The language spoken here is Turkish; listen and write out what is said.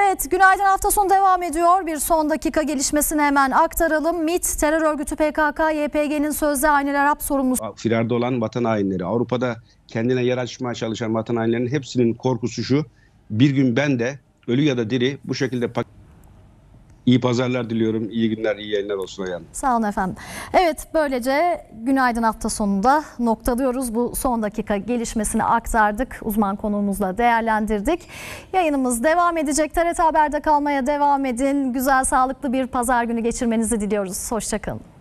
Evet günaydın hafta sonu devam ediyor. Bir son dakika gelişmesini hemen aktaralım. MIT terör örgütü PKK YPG'nin sözde hainler Arap sorumlusu. Firarda olan vatan hainleri Avrupa'da kendine yer açmaya çalışan vatan hainlerinin hepsinin korkusu şu. Bir gün ben de ölü ya da diri bu şekilde paket İyi pazarlar diliyorum. İyi günler, iyi yayınlar olsun Ayhan. Sağ olun efendim. Evet böylece günaydın hafta sonunda noktalıyoruz. Bu son dakika gelişmesini aktardık. Uzman konuğumuzla değerlendirdik. Yayınımız devam edecek. TRT Haber'de kalmaya devam edin. Güzel, sağlıklı bir pazar günü geçirmenizi diliyoruz. Hoşçakalın.